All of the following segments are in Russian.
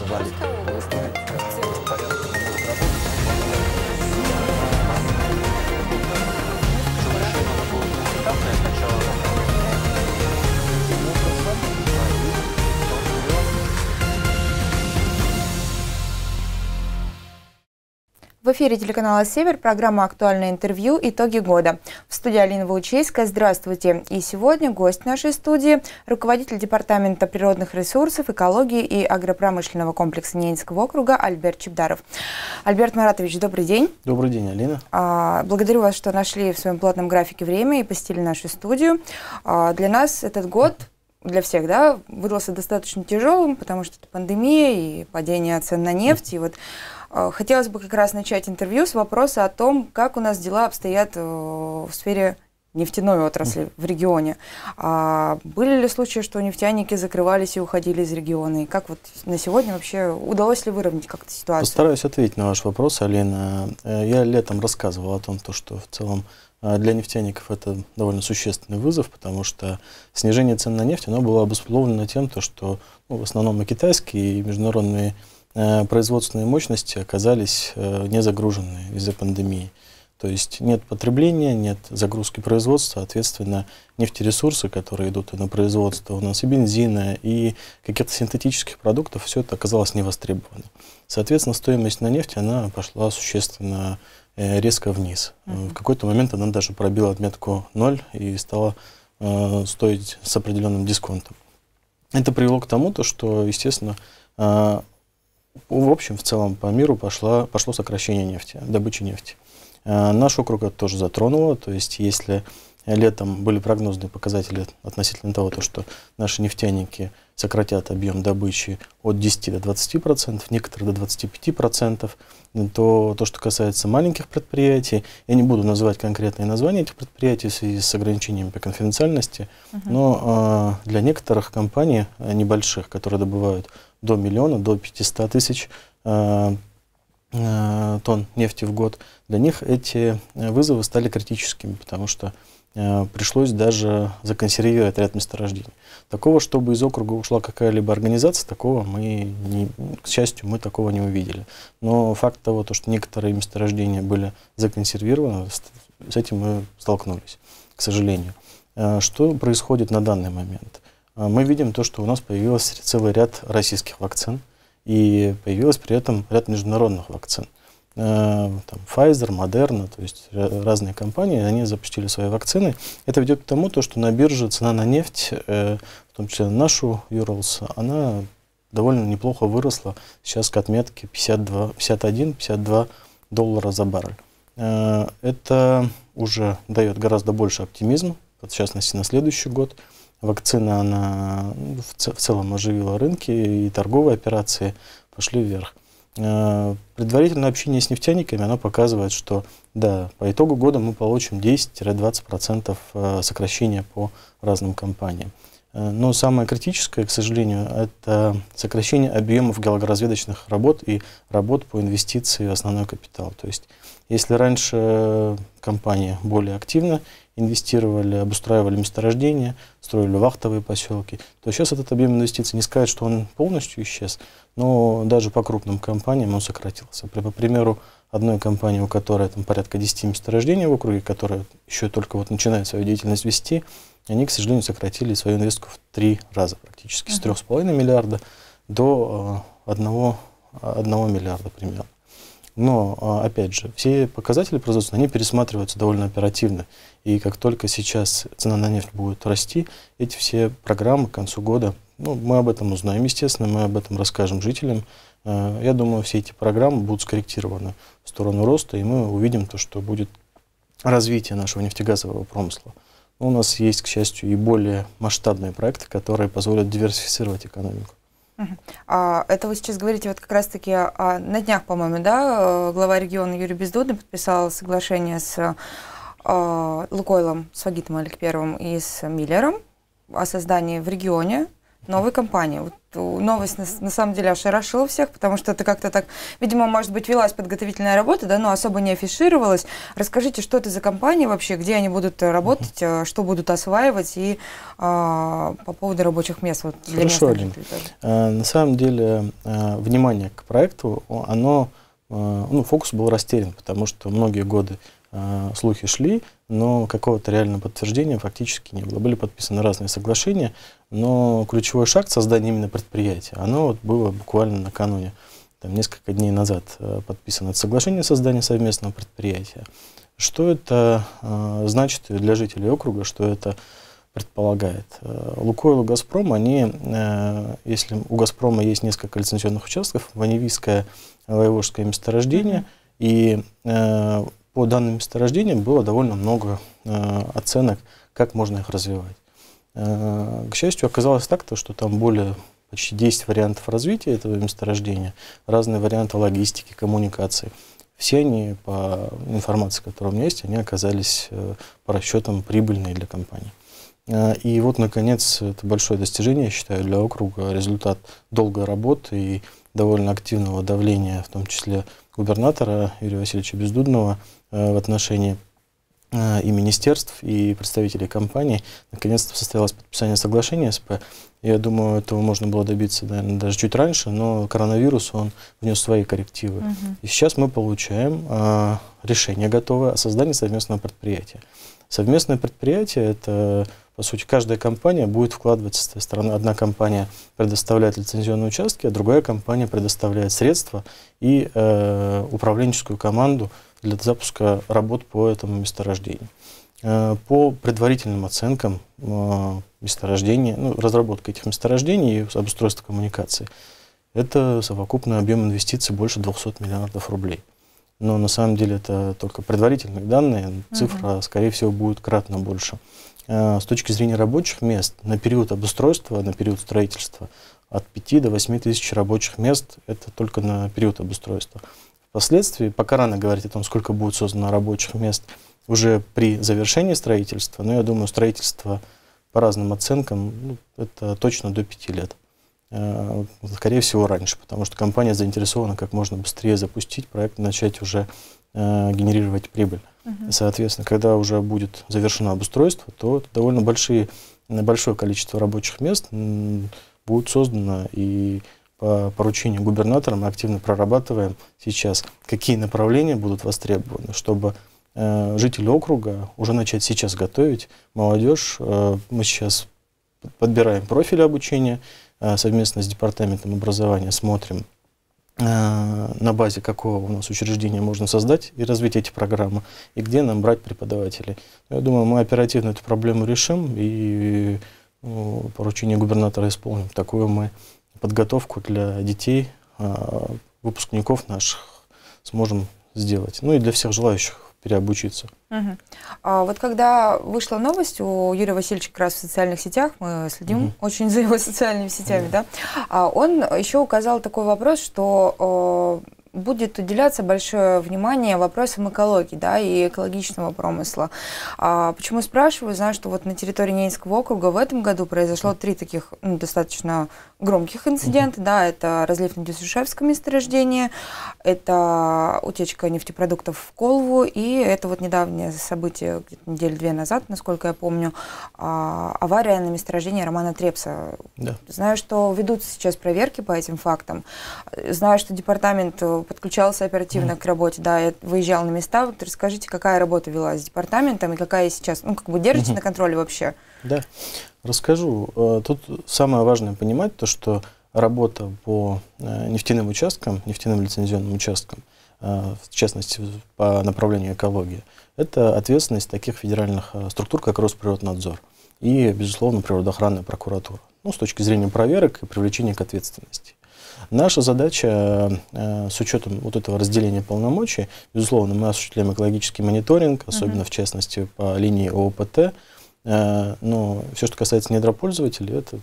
Рвали. В эфире телеканала «Север» программа «Актуальное интервью. Итоги года». В студии Алина Ваучейская. Здравствуйте. И сегодня гость нашей студии – руководитель Департамента природных ресурсов, экологии и агропромышленного комплекса Ненецкого округа Альберт Чебдаров. Альберт Маратович, добрый день. Добрый день, Алина. А, благодарю вас, что нашли в своем плотном графике время и посетили нашу студию. А, для нас этот год – для всех, да, выдался достаточно тяжелым, потому что это пандемия и падение цен на нефть. И вот э, хотелось бы как раз начать интервью с вопроса о том, как у нас дела обстоят э, в сфере нефтяной отрасли в регионе. А были ли случаи, что нефтяники закрывались и уходили из региона? И как вот на сегодня вообще удалось ли выровнять как-то ситуацию? Постараюсь ответить на ваш вопрос, Алина. Э, я летом рассказывал о том, то, что в целом э, для нефтяников это довольно существенный вызов, потому что снижение цен на нефть оно было обусловлено тем, то, что ну, в основном и китайские, и международные э, производственные мощности оказались не загружены из-за пандемии. То есть нет потребления, нет загрузки производства, соответственно, нефтересурсы, которые идут и на производство у нас, и бензина, и каких-то синтетических продуктов, все это оказалось невостребовано. Соответственно, стоимость на нефть, она пошла существенно э, резко вниз. Mm-hmm. В какой-то момент она даже пробила отметку 0 и стала э, стоить с определенным дисконтом. Это привело к тому, то, что, естественно, э, в общем, в целом по миру пошло, пошло сокращение нефти, добычи нефти. Э, Э, наш округ это тоже затронуло, то есть если летом были прогнозные показатели относительно того, то, что наши нефтяники сократят объем добычи от 10 до 20 процентов, некоторые до 25 процентов, то то, что касается маленьких предприятий, я не буду называть конкретные названия этих предприятий в связи с ограничениями по конфиденциальности, Uh -huh. но э, для некоторых компаний э, небольших, которые добывают до миллиона, до 500 тысяч э, Э, тонн нефти в год, для них эти э, вызовы стали критическими, потому что э, пришлось даже законсервировать ряд месторождений. Такого, чтобы из округа ушла какая-либо организация, такого мы, не, к счастью, мы такого не увидели. Но факт того, то, что некоторые месторождения были законсервированы, с этим мы столкнулись, к сожалению. Что происходит на данный момент? Мы видим то, что у нас появился целый ряд российских вакцин, и появилось при этом ряд международных вакцин. Э, там, Pfizer, Moderna, то есть разные компании, они запустили свои вакцины. Это ведет к тому, что на бирже цена на нефть, э, в том числе нашу Urals, она довольно неплохо выросла сейчас к отметке 51-52 доллара за баррель. Э, это уже дает гораздо больше оптимизма, в частности, на следующий год. Вакцина, она в целом оживила рынки, и торговые операции пошли вверх. Э, предварительное общение с нефтяниками, оно показывает, что да, по итогу года мы получим 10-20% э, сокращения по разным компаниям. Э, но самое критическое, к сожалению, это сокращение объемов геологоразведочных работ и работ по инвестиции в основной капитал. То есть если раньше э, компании более активно инвестировали, обустраивали месторождения, строили вахтовые поселки, то сейчас этот объем инвестиций, не сказать, что он полностью исчез, но даже по крупным компаниям он сократился. По примеру, одной компании, у которой там порядка 10 месторождений в округе, которая еще только вот начинает свою деятельность вести, они, к сожалению, сократили свою инвестку в три раза практически, uh -huh. с 3,5 миллиарда до 1, э, 1 миллиарда примерно. Но, а, опять же, все показатели производства, они пересматриваются довольно оперативно. И как только сейчас цена на нефть будет расти, эти все программы к концу года, ну, мы об этом узнаем, естественно, мы об этом расскажем жителям. Э, я думаю, все эти программы будут скорректированы в сторону роста, и мы увидим то, что будет развитие нашего нефтегазового промысла. у нас есть, к счастью, и более масштабные проекты, которые позволят диверсифицировать экономику. А, это вы сейчас говорите вот как раз-таки а, на днях, по-моему, да, э, глава региона Юрий Бездудный подписал соглашение с а, Лукойлом, с Вагитом Алик Первым и с Миллером о создании в регионе новой компании. Вот э, новость на, на самом деле ошарашила всех, потому что это как-то так, видимо, может быть, велась подготовительная работа, да, но особо не афишировалась. Расскажите, что это за компания вообще, где они будут э, работать, э, что будут осваивать и а, по поводу рабочих мест. Вот, для Хорошо, Алина. на самом деле, внимание к проекту, оно, ну, фокус был растерян, потому что многие годы слухи шли, но какого-то реального подтверждения фактически не было. Были подписаны разные соглашения, но ключевой шаг создания именно предприятия, оно вот было буквально накануне, там, несколько дней назад э, подписано соглашение о создании совместного предприятия. Что это э, значит для жителей округа, что это предполагает? Э, Лукойл и Газпром, они, э, если у Газпрома есть несколько лицензионных участков, Ваневийское, Воевожское месторождение, и э, по данным месторождения было довольно много э, оценок, как можно их развивать. Э, к счастью, оказалось так, то, что там более почти 10 вариантов развития этого месторождения, разные варианты логистики, коммуникации. Все они, по информации, которая у меня есть, они оказались э, по расчетам прибыльные для компании. Э, и вот, наконец, это большое достижение, я считаю, для округа, результат долгой работы и довольно активного давления, в том числе губернатора Юрия Васильевича Бездудного, в отношении а, и министерств, и представителей компаний. Наконец-то состоялось подписание соглашения СП. Я думаю, этого можно было добиться, наверное, даже чуть раньше, но коронавирус, он внес свои коррективы. Угу. И сейчас мы получаем э, решение готовое о создании совместного предприятия. Совместное предприятие – это, по сути, каждая компания будет вкладываться, с этой стороны. Одна компания предоставляет лицензионные участки, а другая компания предоставляет средства и э, управленческую команду – для запуска работ по этому месторождению. Э, по предварительным оценкам э, месторождения, ну, разработка этих месторождений и обустройство коммуникации, это совокупный объем инвестиций больше 200 миллиардов рублей. Но на самом деле это только предварительные данные, цифра, угу. скорее всего, будет кратно больше. Э, с точки зрения рабочих мест, на период обустройства, на период строительства, от 5 до 8 тысяч рабочих мест, это только на период обустройства. Впоследствии пока рано говорить о том, сколько будет создано рабочих мест уже при завершении строительства, но я думаю, строительство по разным оценкам, ну, это точно до пяти лет. Э, скорее всего, раньше, потому что компания заинтересована как можно быстрее запустить проект, и начать уже э, генерировать прибыль. Угу. Соответственно, когда уже будет завершено обустройство, то довольно большие, большое количество рабочих мест будет создано, и по поручению губернатора мы активно прорабатываем сейчас, какие направления будут востребованы, чтобы э, жители округа уже начать сейчас готовить молодежь. Э, мы сейчас подбираем профили обучения э, совместно с департаментом образования, смотрим, э, на базе какого у нас учреждения можно создать и развить эти программы, и где нам брать преподавателей. Я думаю, мы оперативно эту проблему решим, и ну, поручение губернатора исполним. Такое мы подготовку для детей, а, выпускников наших сможем сделать. Ну и для всех желающих переобучиться. Угу. А вот когда вышла новость у Юрия Васильевича как раз в социальных сетях, мы следим угу. очень за его социальными сетями, угу. да, а он еще указал такой вопрос, что э, будет уделяться большое внимание вопросам экологии да, и экологичного промысла. А, почему спрашиваю? Знаю, что вот на территории Ненецкого округа в этом году произошло три таких ну, достаточно громких инцидента. Да, это разлив на Дюсюшевском месторождении, это утечка нефтепродуктов в Колву, и это вот недавнее событие, где-то неделю-две назад, насколько я помню, а, авария на месторождении Романа Трепса. Да. Знаю, что ведутся сейчас проверки по этим фактам. Знаю, что департамент э, подключался оперативно mm. к работе, да, я выезжал на места. Вот расскажите, какая работа велась с департаментом и какая сейчас, ну, как бы держите mm-hmm. на контроле вообще? Да, расскажу. Э, тут самое важное понимать то, что работа по э, нефтяным участкам, нефтяным лицензионным участкам, э, в частности по направлению экологии, это ответственность таких федеральных структур, как Росприроднадзор и, безусловно, природоохранная прокуратура. Ну, с точки зрения проверок и привлечения к ответственности. Наша задача э, с учетом вот этого разделения полномочий, безусловно, мы осуществляем экологический мониторинг, особенно mm в частности по линии ООПТ, э, но все, что касается недропользователей, это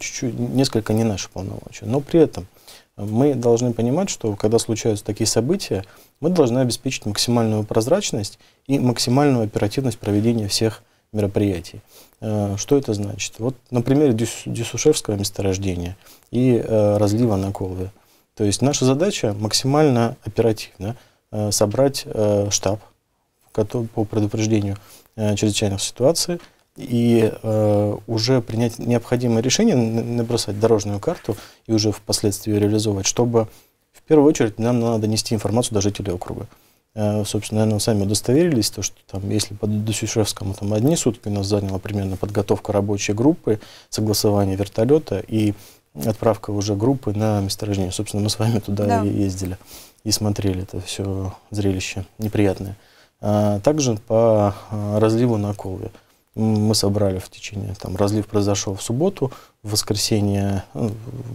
чуть-чуть, несколько не наши полномочия. Но при этом мы должны понимать, что когда случаются такие события, мы должны обеспечить максимальную прозрачность и максимальную оперативность проведения всех мероприятий. Э, что это значит? Вот на примере Дюсушевского месторождения и э, разлива на Колве. То есть наша задача максимально оперативно э, собрать штаб по предупреждению чрезвычайных ситуаций и уже принять необходимые решения, набросать дорожную карту и уже впоследствии реализовать, чтобы в первую очередь нам надо нести информацию до жителей округа. Э, собственно, наверное, сами удостоверились, то, что там, если по Досюшевскому там одни сутки у нас заняла примерно подготовка рабочей группы, согласование вертолета и отправка уже группы на месторождение. Собственно, мы с вами туда да. и ездили и смотрели это все зрелище неприятное. А, также по а, разливу на Колве. Мы собрали в течение, там, разлив произошел в субботу, в воскресенье ну,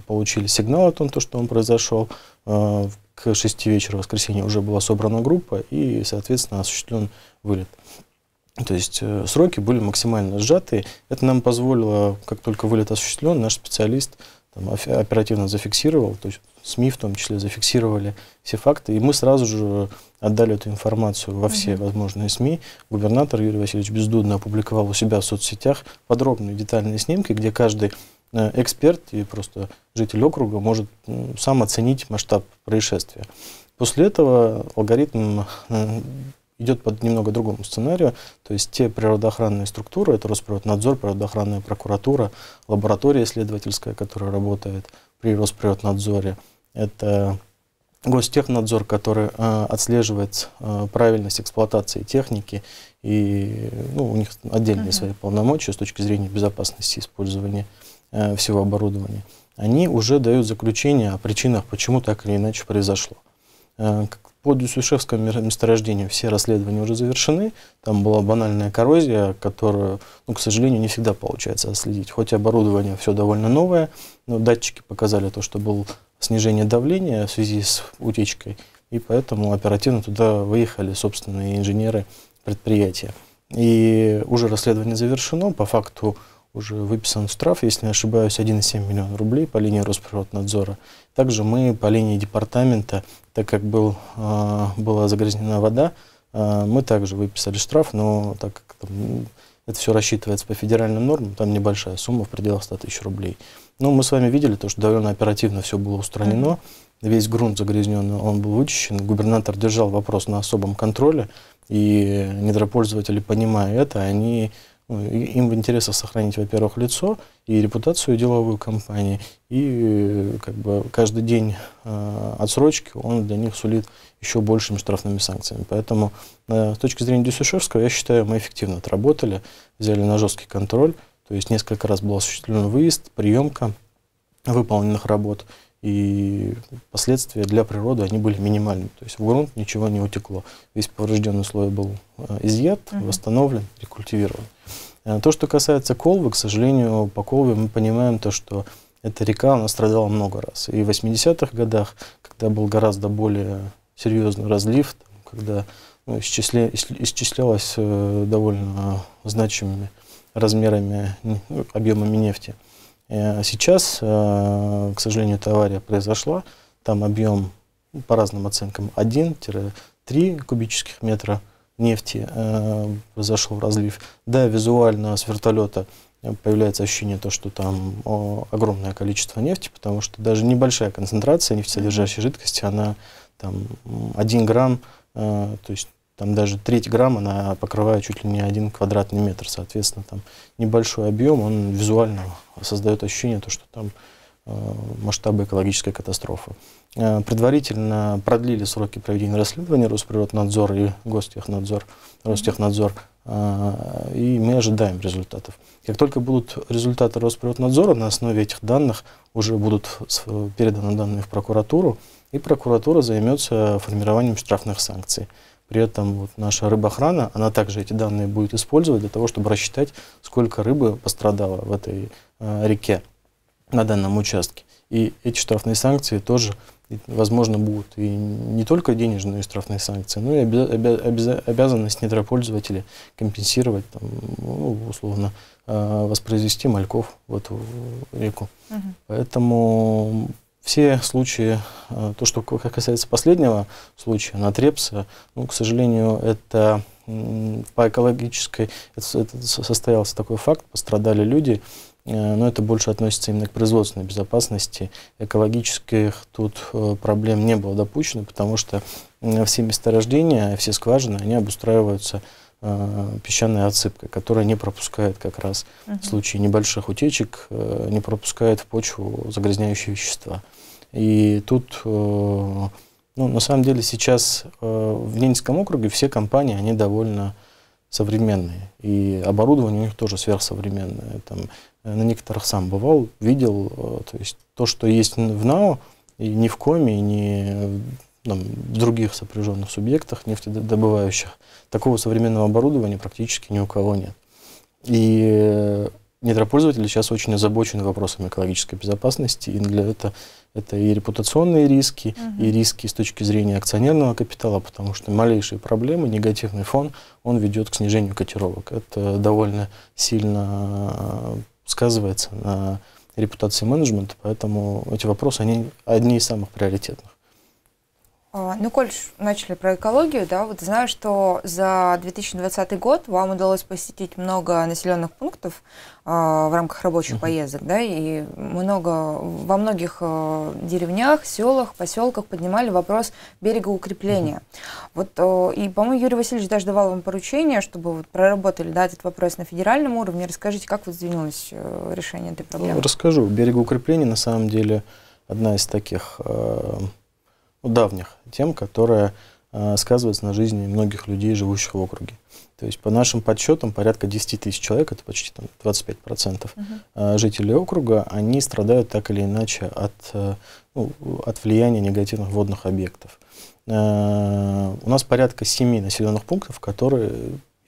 получили сигнал о том, что он произошел, э, к 6 вечера воскресенья уже была собрана группа и, соответственно, осуществлен вылет. То есть э, сроки были максимально сжаты. Это нам позволило, как только вылет осуществлен, наш специалист там, оперативно зафиксировал, то есть СМИ в том числе зафиксировали все факты, и мы сразу же отдали эту информацию во все mm возможные СМИ. Губернатор Юрий Васильевич Бездудно опубликовал у себя в соцсетях подробные детальные снимки, где каждый Э, эксперт и просто житель округа может сам оценить масштаб происшествия. После этого алгоритм э, идет под немного другому сценарию. То есть те природоохранные структуры, это Росприроднадзор, природоохранная прокуратура, лаборатория исследовательская, которая работает при Росприроднадзоре, это гостехнадзор, который э, отслеживает э, правильность эксплуатации техники, и ну, у них отдельные uh-huh. свои полномочия с точки зрения безопасности использования. Э, Э, всего оборудования, они уже дают заключение о причинах, почему так или иначе произошло. Э, по Дюсюшевскому месторождению все расследования уже завершены. Там была банальная коррозия, которую, ну, к сожалению, не всегда получается отследить. Хоть оборудование все довольно новое, но датчики показали то, что было снижение давления в связи с утечкой, и поэтому оперативно туда выехали собственные инженеры предприятия. И уже расследование завершено. По факту уже выписан штраф, если не ошибаюсь, 1,7 миллиона рублей по линии Росприроднадзора. Также мы по линии департамента, так как был, а, была загрязнена вода, а, мы также выписали штраф, но так как там, ну, это все рассчитывается по федеральным нормам, там небольшая сумма в пределах 100 тысяч рублей. Но мы с вами видели то, что довольно оперативно все было устранено, весь грунт загрязненный, он был вычищен. Губернатор держал вопрос на особом контроле, и недропользователи, понимая это, они ну, им в интересах сохранить, во-первых, лицо и репутацию деловой компании, и как бы каждый день э, отсрочки он для них сулит еще большими штрафными санкциями. Поэтому э, с точки зрения Дюсюшевского, я считаю, мы эффективно отработали, взяли на жесткий контроль, то есть несколько раз был осуществлен выезд, приемка выполненных работ, и последствия для природы, они были минимальными, То есть в грунт ничего не утекло. Весь поврежденный слой был э, изъят, угу. восстановлен, рекультивирован. Э, то, что касается Колвы, к сожалению, по Колве мы понимаем то, что эта река, она страдала много раз. И в 80-х годах, когда был гораздо более серьезный разлив, когда ну, исчисля, исчислялось э, довольно значимыми размерами, ну, объемами нефти, угу Э, сейчас, э, к сожалению, эта авария произошла. Там объем, по разным оценкам, 1-3 кубических метра нефти э, произошел разлив. Да, визуально с вертолета появляется ощущение то, что там огромное количество нефти, потому что даже небольшая концентрация нефтесодержащей жидкости, она там 1 грамм, то есть там даже треть грамма она покрывает чуть ли не один квадратный метр. Соответственно, там небольшой объем, он визуально создает ощущение, то, что там э, масштабы экологической катастрофы. Э, предварительно продлили сроки проведения расследования Росприроднадзор и Гостехнадзор, Ростехнадзор, э, и мы ожидаем результатов. Как только будут результаты Росприроднадзора, на основе этих данных уже будут переданы данные в прокуратуру, и прокуратура займется формированием штрафных санкций. При этом вот наша рыбоохрана, она также эти данные будет использовать для того, чтобы рассчитать, сколько рыбы пострадало в этой э, реке на данном участке. И эти штрафные санкции тоже, возможно, будут и не только денежные штрафные санкции, но и обя обя обязанность недропользователя компенсировать, там, ну, условно, э, воспроизвести мальков в эту реку. Угу. Поэтому все случаи, э, то, что касается последнего случая, на Трепсе, ну, к сожалению, это по экологической, это, это состоялся такой факт, пострадали люди, э, но это больше относится именно к производственной безопасности. Экологических тут э, проблем не было допущено, потому что все месторождения, все скважины, они обустраиваются Э, песчаная отсыпка, которая не пропускает как раз uh -huh. в случае небольших утечек, э, не пропускает в почву загрязняющие вещества. И тут, э, ну, на самом деле сейчас в Ленинском округе все компании, они довольно современные. И оборудование у них тоже сверхсовременное. Там, на некоторых сам бывал, видел. То есть то, что есть в НАО, и ни в коме, и ни там, в других сопряженных субъектах нефтедобывающих. Такого современного оборудования практически ни у кого нет. И э, нетропользователь сейчас очень озабочены вопросами экологической безопасности, и для это, это и репутационные риски, угу. и риски с точки зрения акционерного капитала, потому что малейшие проблемы, негативный фон, он ведет к снижению котировок. Это довольно сильно э, сказывается на репутации менеджмента, поэтому эти вопросы, они одни из самых приоритетных. А, ну, коль начали про экологию, да, вот знаю, что за 2020 год вам удалось посетить много населенных пунктов э, в рамках рабочих uh-huh. поездок, да, и много, во многих э, деревнях, селах, поселках поднимали вопрос берегоукрепления. Uh-huh. Вот, э, и, по-моему, Юрий Васильевич даже давал вам поручение, чтобы вот проработали, да, этот вопрос на федеральном уровне. Расскажите, как вот сдвинулось э, решение этой проблемы? Ну, расскажу. Берегоукрепление, на самом деле, одна из таких э, давних тем, которая э, сказывается на жизни многих людей, живущих в округе. То есть по нашим подсчетам порядка 10 тысяч человек, это почти там, 25% угу. Э, жителей округа, они страдают так или иначе от, э, ну, от влияния негативных водных объектов. У нас порядка 7 населенных пунктов, которые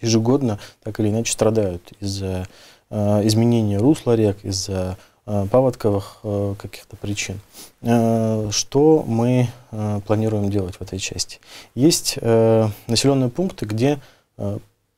ежегодно так или иначе страдают из-за изменения русла рек, из-за Э, паводковых э, каких-то причин. Э, что мы планируем делать в этой части? Есть населенные пункты, где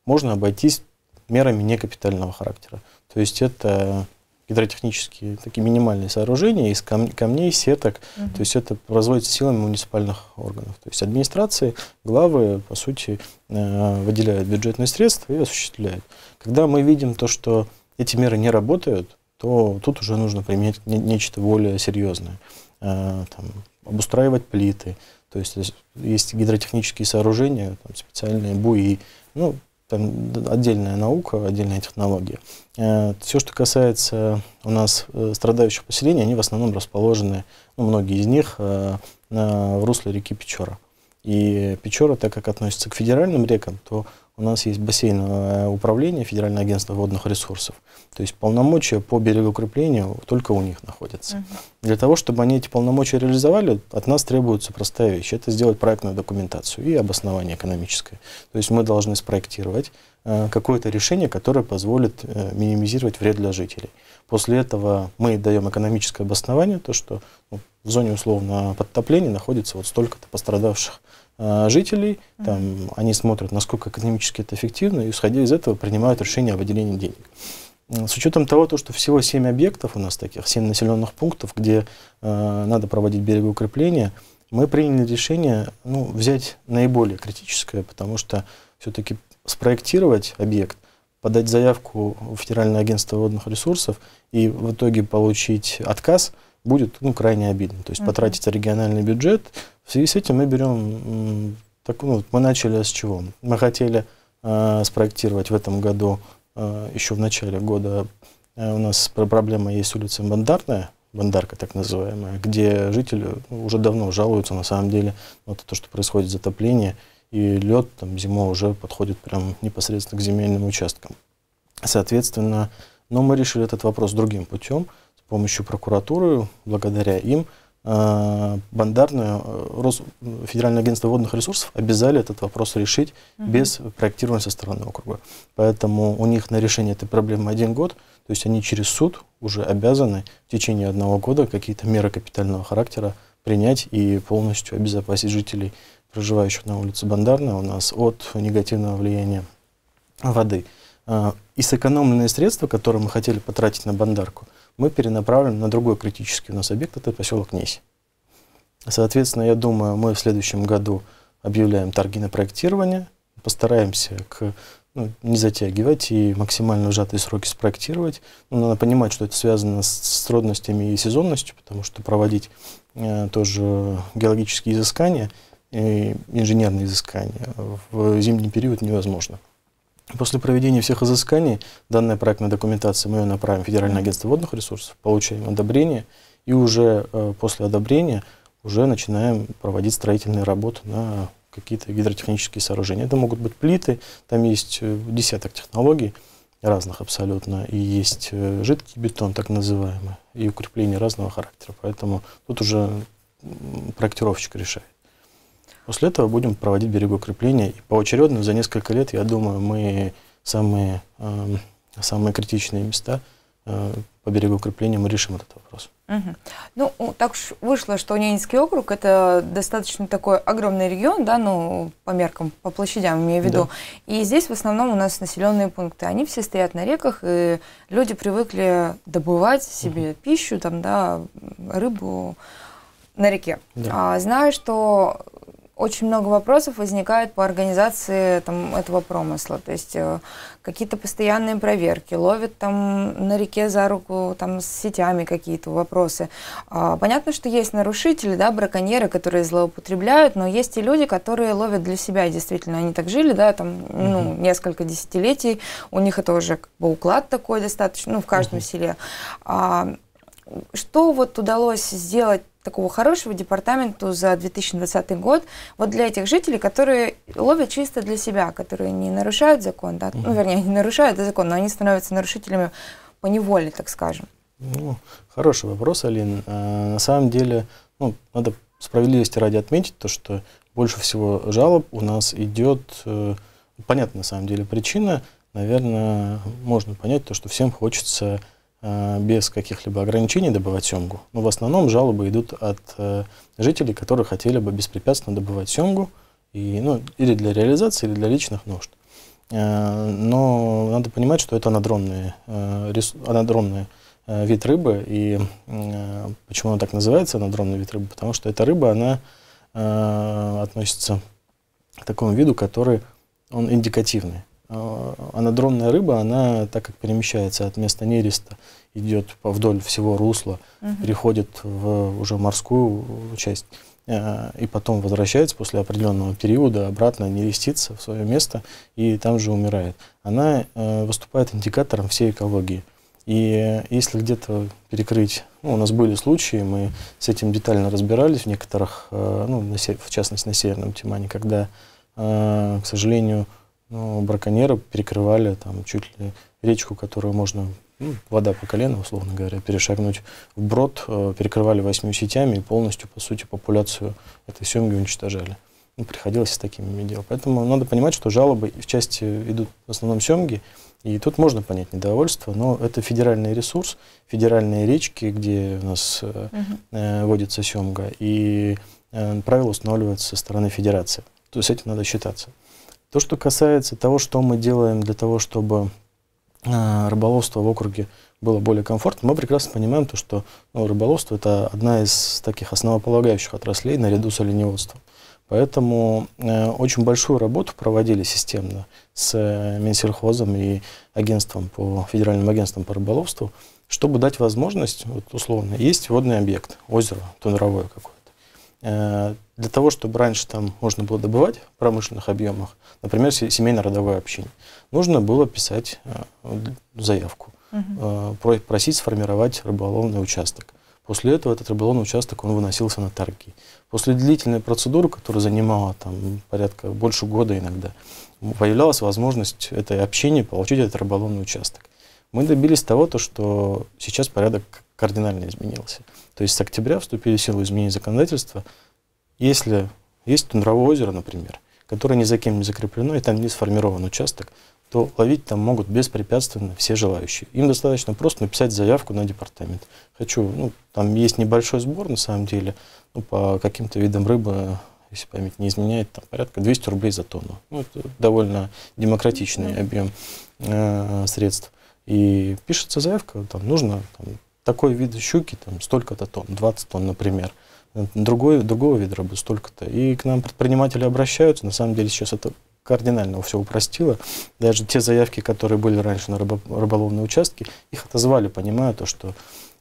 можно обойтись мерами некапитального характера. То есть это гидротехнические такие минимальные сооружения из камней, сеток. Угу. То есть это производится силами муниципальных органов. То есть администрации, главы, по сути, выделяют бюджетные средства и осуществляют. Когда мы видим то, что эти меры не работают, то тут уже нужно применять не, нечто более серьезное. Э, там, обустраивать плиты, то есть есть гидротехнические сооружения, там, специальные буи, ну, там отдельная наука, отдельная технология. Э, Все, что касается у нас э, страдающих поселений, они в основном расположены, ну, многие из них, э, на, в русле реки Печора. И Печора, так как относится к федеральным рекам, то у нас есть бассейновое управление Федеральное агентство водных ресурсов. То есть полномочия по берегоукреплению только у них находятся. Uh -huh. Для того, чтобы они эти полномочия реализовали, от нас требуется простая вещь. Это сделать проектную документацию и обоснование экономическое. То есть мы должны спроектировать э, какое-то решение, которое позволит э, минимизировать вред для жителей. После этого мы даем экономическое обоснование, то что ну, в зоне условно подтопления находится вот столько-то пострадавших Э, жителей, там, они смотрят, насколько экономически это эффективно, и, исходя из этого, принимают решение о выделении денег. Э, с учетом того, то, что всего 7 объектов у нас таких, 7 населенных пунктов, где э, надо проводить берегоукрепление, мы приняли решение ну, взять наиболее критическое, потому что все-таки спроектировать объект, подать заявку в Федеральное агентство водных ресурсов и в итоге получить отказ будет ну, крайне обидно. То есть mm-hmm. потратить региональный бюджет, в связи с этим мы берем, так, ну, мы начали с чего? Мы хотели э, спроектировать в этом году, э, еще в начале года, э, у нас проблема есть улица Бандарная, Бандарка так называемая, где жители ну, уже давно жалуются на самом деле на то, что происходит затопление, и лед там зимой уже подходит прям непосредственно к земельным участкам. Соответственно, но мы решили этот вопрос другим путем, с помощью прокуратуры, благодаря им – Э, бандарную э, Рос... Федеральное агентство водных ресурсов обязали этот вопрос решить угу. без проектирования со стороны округа. Поэтому у них на решение этой проблемы один год, то есть они через суд уже обязаны в течение одного года какие-то меры капитального характера принять и полностью обезопасить жителей, проживающих на улице Бандарная у нас от негативного влияния воды. Э, и сэкономленные средства, которые мы хотели потратить на бандарку, мы перенаправлены на другой критический у нас объект, это поселок Несь. Соответственно, я думаю, мы в следующем году объявляем торги на проектирование, постараемся к, ну, не затягивать и максимально сжатые сроки спроектировать. Но ну, надо понимать, что это связано с, с трудностями и сезонностью, потому что проводить э, тоже геологические изыскания и инженерные изыскания в зимний период невозможно. После проведения всех изысканий данная проектная документация мы ее направим в Федеральное агентство водных ресурсов, получаем одобрение, и уже э, после одобрения уже начинаем проводить строительные работы на какие-то гидротехнические сооружения. Это могут быть плиты, там есть э, десяток технологий разных абсолютно, и есть э, жидкий бетон, так называемый, и укрепления разного характера. Поэтому тут уже проектировщик решает. После этого будем проводить берегоукрепление. И поочередно за несколько лет, я думаю, мы самые, э, самые критичные места э, по берегоукреплению мы решим этот вопрос. Угу. Ну, так уж вышло, что Ненецкий округ – это достаточно такой огромный регион, да, ну, по меркам, по площадям имею в виду. Да. И здесь в основном у нас населенные пункты, они все стоят на реках, и люди привыкли добывать себе угу. пищу, там, да, рыбу на реке. Да. А, знаю, что очень много вопросов возникает по организации там, этого промысла. То есть э, какие-то постоянные проверки, ловят там на реке за руку там, с сетями какие-то вопросы. Э, понятно, что есть нарушители, да, браконьеры, которые злоупотребляют, но есть и люди, которые ловят для себя действительно. Они так жили, да, там, угу. ну, несколько десятилетий, у них это уже как бы уклад такой достаточно, ну, в каждом угу. селе. А, что вот удалось сделать такого хорошего департаменту за 2020 год, вот для этих жителей, которые ловят чисто для себя, которые не нарушают закон, да, ну, вернее, не нарушают закон, но они становятся нарушителями по неволе, так скажем. Ну, хороший вопрос, Алин. А, на самом деле, ну, надо справедливости ради отметить то, что больше всего жалоб у нас идет, э, понятно на самом деле причина, наверное, можно понять то, что всем хочется Э, без каких-либо ограничений добывать семгу. Но в основном жалобы идут от э, жителей, которые хотели бы беспрепятственно добывать семгу, и, ну, или для реализации, или для личных нужд. Э, но надо понимать, что это анадромный, анадромный вид рыбы, и почему она так называется, анадромный вид рыбы, потому что эта рыба, она относится к такому виду, который он индикативный. А, анадромная рыба, она, так как перемещается от места нереста, идет вдоль всего русла, угу. переходит в уже морскую часть э, и потом возвращается после определенного периода обратно, не в свое место и там же умирает. Она э, выступает индикатором всей экологии. И если где-то перекрыть, ну, у нас были случаи, мы с этим детально разбирались в некоторых, э, ну, в частности на Северном Тимане, когда, к сожалению, ну, браконьеры перекрывали там чуть ли речку, которую можно, ну, вода по колено, условно говоря, перешагнуть в брод, э, перекрывали восьми сетями и полностью, по сути, популяцию этой семги уничтожали. Ну, приходилось с такими делать. Поэтому надо понимать, что жалобы в части идут в основном семги, и тут можно понять недовольство, но это федеральный ресурс, федеральные речки, где у нас э, э водится семга, и э, правила устанавливаются со стороны федерации. То есть с этим надо считаться. То, что касается того, что мы делаем для того, чтобы а, рыболовство в округе было более комфортным, мы прекрасно понимаем то, что ну, рыболовство это одна из таких основополагающих отраслей наряду с оленеводством. Поэтому э, очень большую работу проводили системно с э, Минсельхозом и агентством по, федеральным агентством по рыболовству, чтобы дать возможность, вот условно, есть водный объект, озеро тундровое какое Э, для того, чтобы раньше там можно было добывать в промышленных объемах, например, семейно-родовое общение, нужно было писать э, заявку, угу. просить сформировать рыболовный участок. После этого этот рыболовный участок он выносился на торги. После длительной процедуры, которая занимала там, порядка больше года иногда, появлялась возможность этой общине получить этот рыболовный участок. Мы добились того, то, что сейчас порядок кардинально изменился. То есть с октября вступили в силу изменения законодательства. Если есть Тундровое озеро, например, которое ни за кем не закреплено, и там не сформирован участок, то ловить там могут беспрепятственно все желающие. Им достаточно просто написать заявку на департамент. Хочу, ну, там есть небольшой сбор, на самом деле, ну, по каким-то видам рыбы, если память не изменяет, там порядка 200 рублей за тонну. Ну, это довольно демократичный объем э, средств. И пишется заявка, там нужно там, такой вид щуки, там, столько-то тонн, 20 тонн, например, другой, другого вида рыбы столько-то. И к нам предприниматели обращаются, на самом деле сейчас это кардинально все упростило. Даже те заявки, которые были раньше на рыбо, рыболовные участки, их отозвали, понимая то, что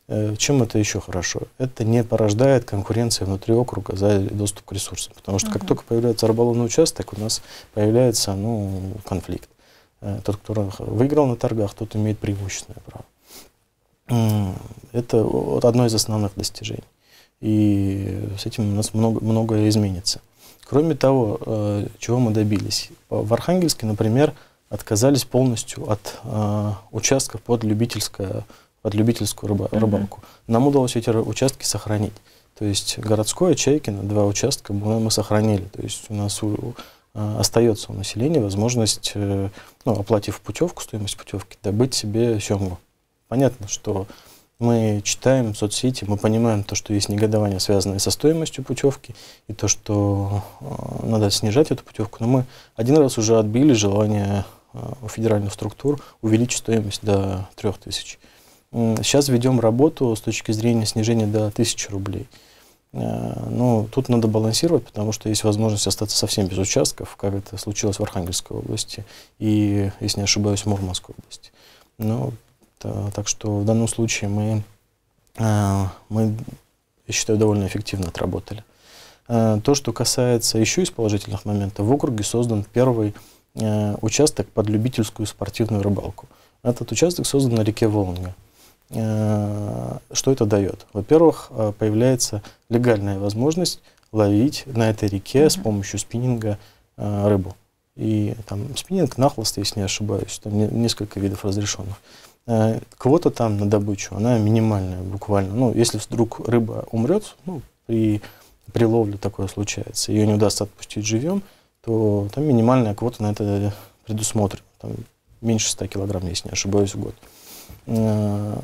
э, чем это еще хорошо? Это не порождает конкуренции внутри округа за доступ к ресурсам. Потому что угу. как только появляется рыболовный участок, у нас появляется ну, конфликт. Э, тот, кто выиграл на торгах, тот имеет преимущественное право. Это вот одно из основных достижений. И с этим у нас много, многое изменится. Кроме того, э, чего мы добились. В Архангельске, например, отказались полностью от э, участков под, любительское, под любительскую рыбалку. Нам удалось эти участки сохранить. То есть городское, Чайкино, два участка мы, сохранили. То есть у нас э, остается у населения возможность, ну, оплатив путевку, стоимость путевки, добыть себе семгу. Понятно, что мы читаем в соцсети, мы понимаем то, что есть негодование, связанное со стоимостью путевки, и то, что э, надо снижать эту путевку. Но мы один раз уже отбили желание э, у федеральных структур увеличить стоимость до 3000. Сейчас ведем работу с точки зрения снижения до 1000 рублей. Э, но ну, тут надо балансировать, потому что есть возможность остаться совсем без участков, как это случилось в Архангельской области и, если не ошибаюсь, в Мурманской области. Но Э, так что в данном случае мы, э, мы я считаю, довольно эффективно отработали. Э, то, что касается еще из положительных моментов, в округе создан первый участок под любительскую спортивную рыбалку. Этот участок создан на реке Волга. Что это дает? Во-первых, появляется легальная возможность ловить на этой реке mm -hmm. с помощью спиннинга рыбу. И там спиннинг нахлост, если не ошибаюсь, там несколько видов разрешенных. Э, квота там на добычу, она минимальная буквально. Ну, если вдруг рыба умрет, ну, при, при ловле такое случается, ее не удастся отпустить живем, то там минимальная квота на это предусмотрена. Там меньше 100 килограмм, если не ошибаюсь, в год. Э,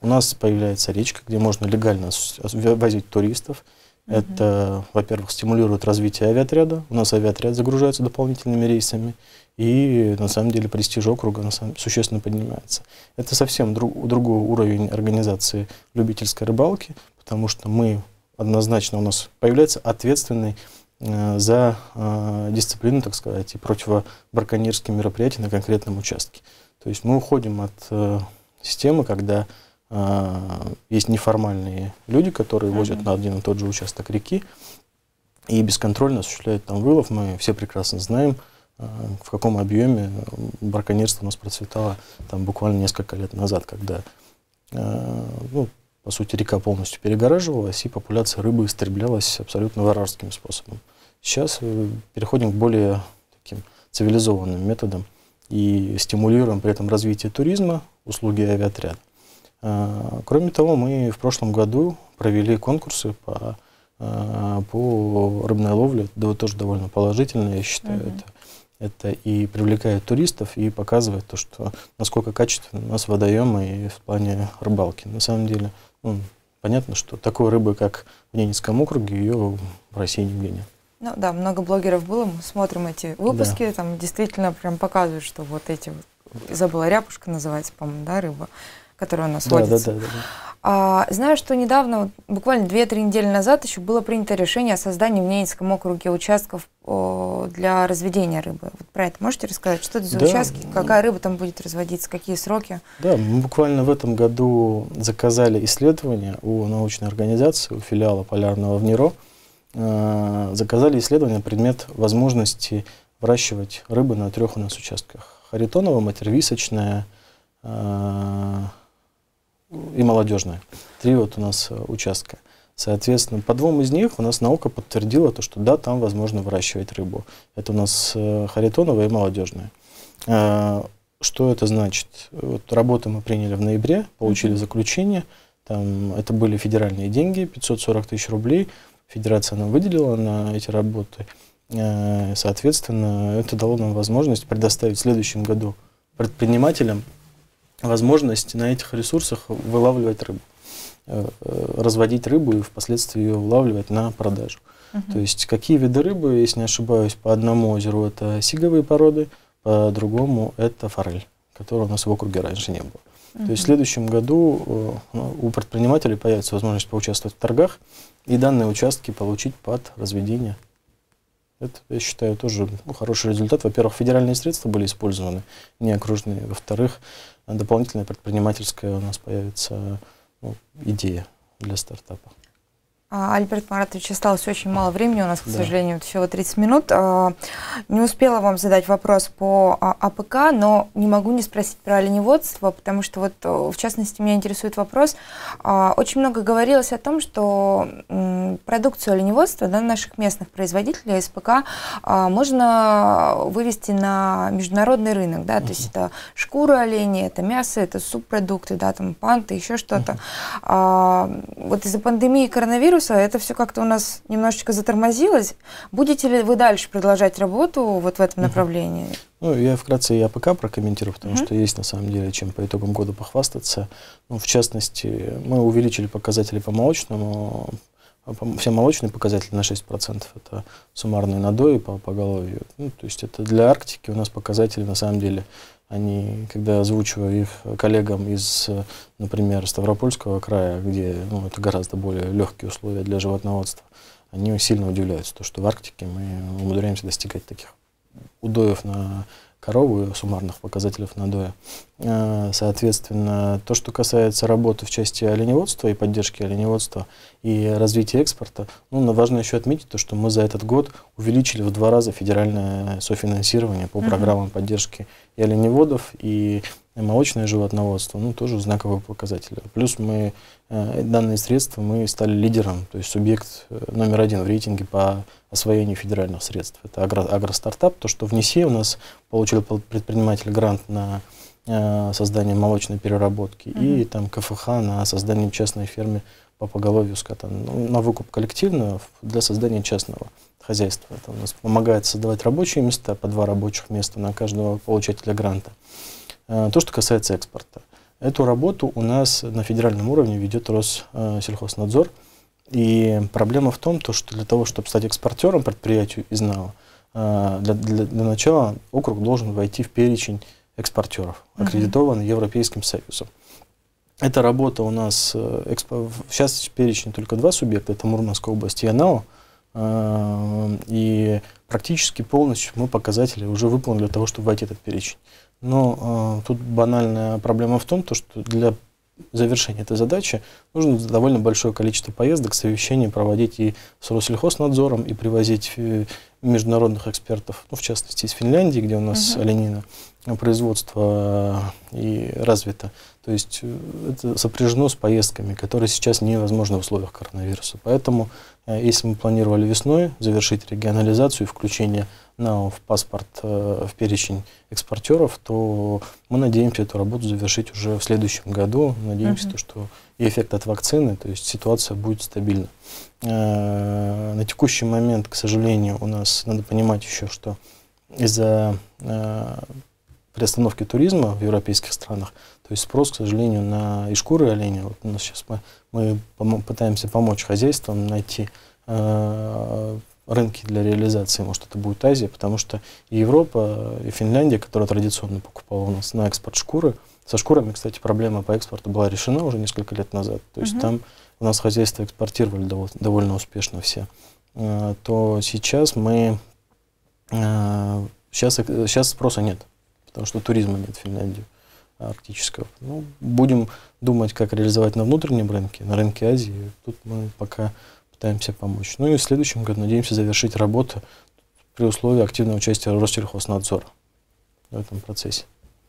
у нас появляется речка, где можно легально возить туристов. Это, во-первых, стимулирует развитие авиатряда. У нас авиатряд загружается дополнительными рейсами и на самом деле престиж округа существенно поднимается. Это совсем друг, другой уровень организации любительской рыбалки, потому что мы однозначно у нас появляется ответственный э, за э, дисциплину, так сказать, и противобраконьерские мероприятия на конкретном участке. То есть мы уходим от э, системы, когда э, есть неформальные люди, которые возят mm-hmm. на один и тот же участок реки и бесконтрольно осуществляют там вылов. Мы все прекрасно знаем, а, в каком объеме браконьерство у нас процветало там, буквально несколько лет назад, когда а, ну, по сути, река полностью перегораживалась, и популяция рыбы истреблялась абсолютно варварским способом. Сейчас э, переходим к более таким цивилизованным методам и стимулируем при этом развитие туризма, услуги авиатряд. А, кроме того, мы в прошлом году провели конкурсы по, по рыбной ловле, да, тоже довольно положительно, я считаю, угу. это это и привлекает туристов, и показывает то, что насколько качественны у нас водоемы и в плане рыбалки. На самом деле, ну, понятно, что такой рыбы, как в Ненецком округе, ее в России нигде нет. Ну да, много блогеров было, мы смотрим эти выпуски, да. там действительно прям показывают, что вот эти, забыла ряпушка называется, по-моему, да, рыба, которая у нас да, водится. Да, да, да. да. А, знаю, что недавно, вот, буквально 2-3 недели назад, еще было принято решение о создании в Ненецком округе участков о, для разведения рыбы. Вот про это можете рассказать? Что это за да. участки? Какая рыба там будет разводиться? Какие сроки? Да, мы буквально в этом году заказали исследование у научной организации, у филиала Полярного в НИРО. Э, а, заказали исследование на предмет возможности выращивать рыбы на трех у нас участках. Харитонова, Матервисочная, э, и молодежная. Три вот у нас э, участка. Соответственно, по двум из них у нас наука подтвердила то, что да, там возможно выращивать рыбу. Это у нас э, Харитонова и молодежная. Э, что это значит? Вот работу мы приняли в ноябре, получили заключение. Там, это были федеральные деньги, 540 тысяч рублей. Федерация нам выделила на эти работы. Соответственно, это дало нам возможность предоставить в следующем году предпринимателям возможность на этих ресурсах вылавливать рыбу, э, э, разводить рыбу и впоследствии ее вылавливать на продажу. Uh -huh. То есть какие виды рыбы, если не ошибаюсь, по одному озеру это сиговые породы, по другому это форель, которая у нас в округе раньше не было. Uh -huh. То есть в следующем году э, ну, у предпринимателей появится возможность поучаствовать в торгах и данные участки получить под разведение. Это, я считаю, тоже ну, хороший результат. Во-первых, федеральные средства были использованы, не окружные. Во-вторых, дополнительная предпринимательская у нас появится ну, идея для стартапа. А, Альберт Маратович, осталось очень мало времени у нас, к да. сожалению, всего 30 минут. А, не успела вам задать вопрос по АПК, а но не могу не спросить про оленеводство, потому что вот, э, в частности, меня интересует вопрос. Очень много говорилось о том, что продукцию оленеводства да, наших местных производителей СПК можно вывести на международный рынок. Да? Uh -huh. То есть это шкура оленей, это мясо, это субпродукты, да, там панты, еще что-то. Uh -huh. Вот из-за пандемии коронавируса вируса это все как-то у нас немножечко затормозилось. Будете ли вы дальше продолжать работу вот в этом угу. направлении? Ну, я вкратце и АПК прокомментирую, потому угу. что есть на самом деле чем по итогам года похвастаться. Ну, в частности, мы увеличили показатели по молочному а все молочные показатели на 6%, это суммарные надои по поголовью. Ну, то есть это для Арктики у нас показатели на самом деле, они, когда озвучиваю их коллегам из, например, Ставропольского края, где ну, это гораздо более легкие условия для животноводства, они сильно удивляются, то, что в Арктике мы умудряемся достигать таких удоев на корову суммарных показателей на ДОЯ. Э, соответственно, то, что касается работы в части оленеводства и поддержки оленеводства и развития экспорта, ну, важно еще отметить то, что мы за этот год увеличили в два раза федеральное софинансирование по программам поддержки и оленеводов, и молочное животноводство, ну, тоже знаковые показатели. Плюс мы, э, данные средства, мы стали лидером, то есть субъект э, номер один в рейтинге по освоению федеральных средств. Это агро, агростартап, то, что в НИСЕ у нас получили предприниматель грант на э, создание молочной переработки mm -hmm. и там КФХ на создание частной фермы по поголовью скота, ну, на выкуп коллективного для создания частного хозяйства. Это у нас помогает создавать рабочие места, по два рабочих места на каждого получателя гранта. Э, то, что касается экспорта. Эту работу у нас на федеральном уровне ведет Россельхознадзор. И проблема в том, то, что для того, чтобы стать экспортером предприятию из НАО, э, для, для, для начала округ должен войти в перечень экспортеров, аккредитованный Европейским Союзом. Эта работа у нас, э, сейчас в перечне только два субъекта, это Мурманская область и АНАО, Эм, и практически полностью мы показатели уже выполнили для того, чтобы войти в этот перечень. Но э, тут банальная проблема в том, то, что для завершения этой задачи нужно довольно большое количество поездок, совещаний проводить и с Россельхознадзором, и привозить э, международных экспертов, ну, в частности, из Финляндии, где у нас угу. оленина производство э, и развито. То есть это сопряжено с поездками, которые сейчас невозможно в условиях коронавируса. Поэтому Э, если мы планировали весной завершить регионализацию и включение НАО в паспорт, э, в перечень экспортеров, то мы надеемся эту работу завершить уже в следующем году. Надеемся, угу. то, что и эффект от вакцины, то есть ситуация будет стабильна. Э, на текущий момент, к сожалению, у нас надо понимать еще, что из-за приостановки туризма в европейских странах, то есть спрос, к сожалению, на и шкуры оленя, вот у нас сейчас мы мы пытаемся помочь хозяйствам найти э, рынки для реализации. Может, это будет Азия, потому что и Европа, и Финляндия, которая традиционно покупала у нас на экспорт шкуры, со шкурами, кстати, проблема по экспорту была решена уже несколько лет назад. То есть угу. там у нас хозяйство экспортировали довольно успешно все. Э, то сейчас мы... сейчас, э, сейчас спроса нет, потому что туризма нет в Финляндии арктического. Ну, будем думать, как реализовать на внутреннем рынке, на рынке Азии. Тут мы пока пытаемся помочь. Ну и в следующем году надеемся завершить работу при условии активного участия Ростельхознадзора в этом процессе.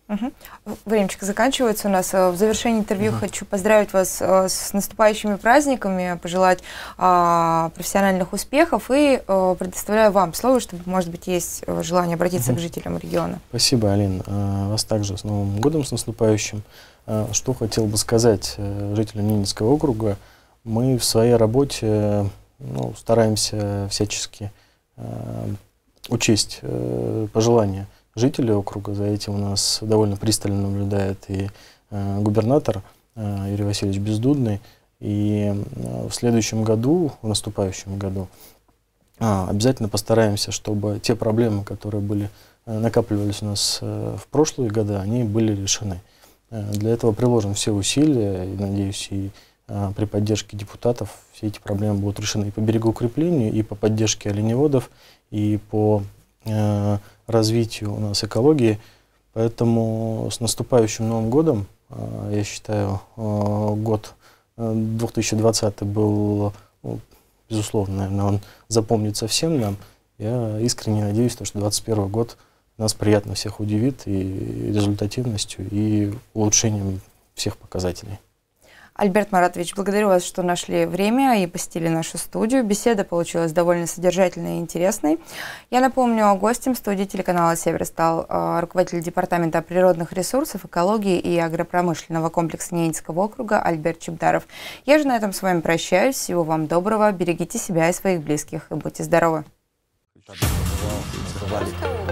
Угу. Времечко заканчивается у нас. Э, в завершении интервью угу. хочу поздравить вас э, с наступающими праздниками, пожелать а, профессиональных успехов и а, предоставляю вам слово, чтобы, может быть, есть желание обратиться угу. к жителям региона. Спасибо, Алин. А, вас также с Новым годом, с наступающим. А, что хотел бы сказать жителям Ненецкого округа. Мы в своей работе ну, стараемся всячески а, учесть пожелания жители округа. За этим у нас довольно пристально наблюдает и э, губернатор э, Юрий Васильевич Бездудный. И э, в следующем году, в наступающем году, а, обязательно постараемся, чтобы те проблемы, которые были накапливались у нас в прошлые годы, они были решены. для этого приложим все усилия, и, надеюсь, и при поддержке депутатов все эти проблемы будут решены и по берегоукреплению, и по поддержке оленеводов, и по э, развитию у нас экологии. Поэтому с наступающим Новым годом, а, я считаю, а, год 2020 э, был, ну, безусловно, наверное, он запомнится всем нам. Я искренне надеюсь, что 2021 год нас приятно всех удивит и результативностью, и улучшением всех показателей. Альберт Маратович, благодарю вас, что нашли время и посетили нашу студию. Беседа получилась довольно содержательной и интересной. Я напомню, гостем студии телеканала «Север» стал э, руководитель Департамента природных ресурсов, экологии и агропромышленного комплекса Ненецкого округа Альберт Чебдаров. Я же на этом с вами прощаюсь. Всего вам доброго. Берегите себя и своих близких. И будьте здоровы. Thank